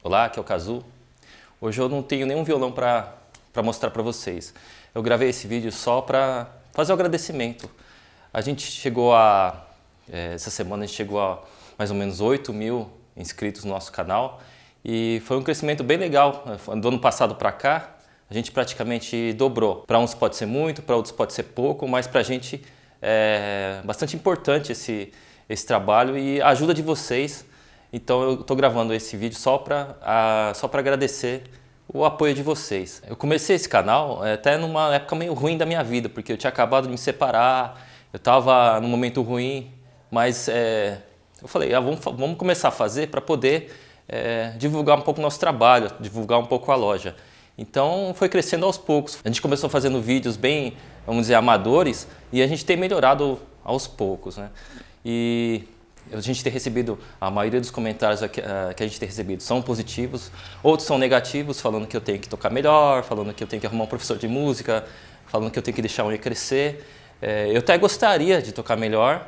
Olá, aqui é o Kazu. Hoje eu não tenho nenhum violão para mostrar para vocês. Eu gravei esse vídeo só para fazer o um agradecimento. A gente chegou a... É, essa semana a gente chegou a mais ou menos 8 mil inscritos no nosso canal e foi um crescimento bem legal. Do ano passado para cá, a gente praticamente dobrou. Para uns pode ser muito, para outros pode ser pouco, mas para a gente é bastante importante esse, esse trabalho e a ajuda de vocês então eu estou gravando esse vídeo só para só para agradecer o apoio de vocês. Eu comecei esse canal é, até numa época meio ruim da minha vida, porque eu tinha acabado de me separar, eu estava num momento ruim, mas é, eu falei, ah, vamos, vamos começar a fazer para poder é, divulgar um pouco o nosso trabalho, divulgar um pouco a loja. Então foi crescendo aos poucos. A gente começou fazendo vídeos bem, vamos dizer, amadores e a gente tem melhorado aos poucos, né? E a gente tem recebido, a maioria dos comentários eh, que a gente tem recebido são positivos, outros são negativos, falando que eu tenho que tocar melhor, falando que eu tenho que arrumar um professor de música, falando que eu tenho que deixar a unha crescer. Eh, eu até gostaria de tocar melhor,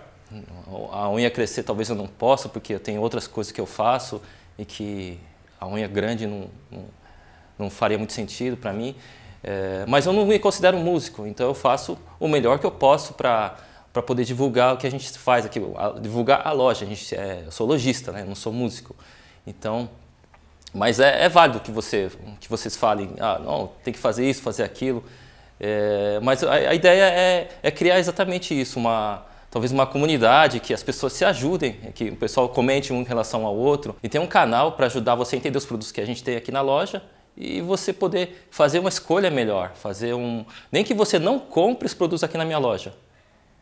a unha crescer talvez eu não possa, porque eu tenho outras coisas que eu faço e que a unha grande não, não, não faria muito sentido para mim. Eh, mas eu não me considero músico, então eu faço o melhor que eu posso para para poder divulgar o que a gente faz aqui, divulgar a loja. A gente é, eu sou lojista, né? não sou músico. Então, mas é, é, válido que, você, que vocês falem, ah, não, tem que fazer isso, fazer aquilo. É, mas a, a ideia é, é, criar exatamente isso, uma, talvez uma comunidade que as pessoas se ajudem, é que o pessoal comente um em relação ao outro. E tem um canal para ajudar você a entender os produtos que a gente tem aqui na loja e você poder fazer uma escolha melhor, fazer um... Nem que você não compre os produtos aqui na minha loja,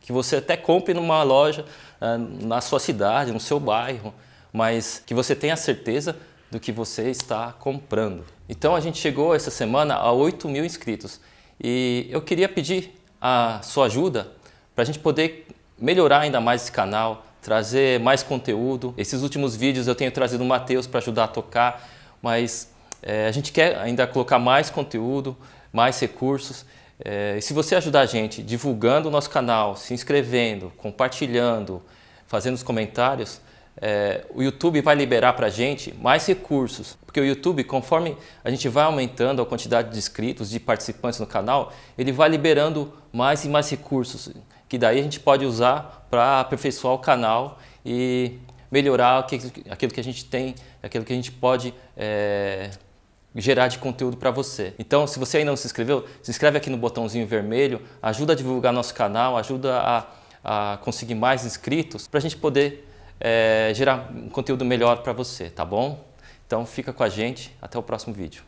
que você até compre numa loja ah, na sua cidade, no seu bairro, mas que você tenha certeza do que você está comprando. Então a gente chegou essa semana a 8 mil inscritos e eu queria pedir a sua ajuda para a gente poder melhorar ainda mais esse canal, trazer mais conteúdo. Esses últimos vídeos eu tenho trazido o Matheus para ajudar a tocar, mas é, a gente quer ainda colocar mais conteúdo, mais recursos. É, e se você ajudar a gente divulgando o nosso canal, se inscrevendo, compartilhando, fazendo os comentários, é, o YouTube vai liberar para a gente mais recursos, porque o YouTube, conforme a gente vai aumentando a quantidade de inscritos, de participantes no canal, ele vai liberando mais e mais recursos, que daí a gente pode usar para aperfeiçoar o canal e melhorar aquilo que a gente tem, aquilo que a gente pode é, gerar de conteúdo para você. Então, se você ainda não se inscreveu, se inscreve aqui no botãozinho vermelho, ajuda a divulgar nosso canal, ajuda a, a conseguir mais inscritos para a gente poder é, gerar um conteúdo melhor para você, tá bom? Então, fica com a gente, até o próximo vídeo.